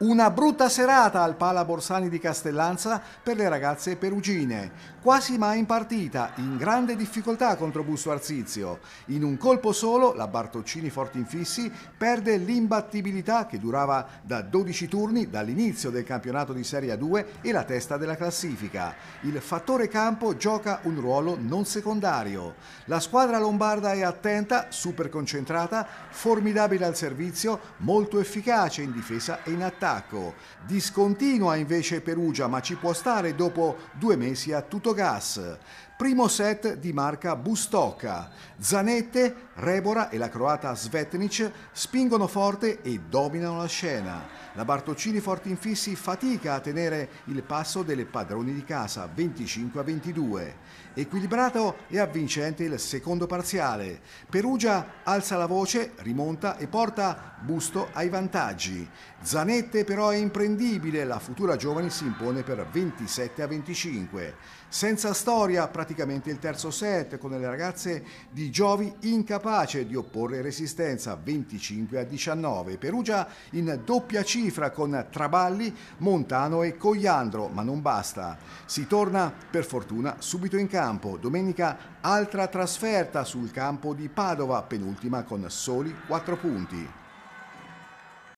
Una brutta serata al Pala Borsani di Castellanza per le ragazze perugine. Quasi mai in partita, in grande difficoltà contro Busto Arzizio. In un colpo solo, la Bartoccini Fortinfissi perde l'imbattibilità che durava da 12 turni dall'inizio del campionato di Serie 2 e la testa della classifica. Il fattore campo gioca un ruolo non secondario. La squadra lombarda è attenta, super concentrata, formidabile al servizio, molto efficace in difesa e in attacco attacco. Discontinua invece Perugia ma ci può stare dopo due mesi a tutto gas. Primo set di marca Bustocca. Zanette, Rebora e la croata Svetnic spingono forte e dominano la scena. La Bartocini infissi fatica a tenere il passo delle padroni di casa 25 a 22. Equilibrato e avvincente il secondo parziale. Perugia alza la voce, rimonta e porta Busto ai vantaggi. Zanette però è imprendibile, la futura giovane si impone per 27 a 25. Senza storia praticamente praticamente il terzo set con le ragazze di Giovi incapace di opporre resistenza 25 a 19. Perugia in doppia cifra con Traballi, Montano e Cogliandro, ma non basta. Si torna per fortuna subito in campo. Domenica altra trasferta sul campo di Padova, penultima con soli 4 punti.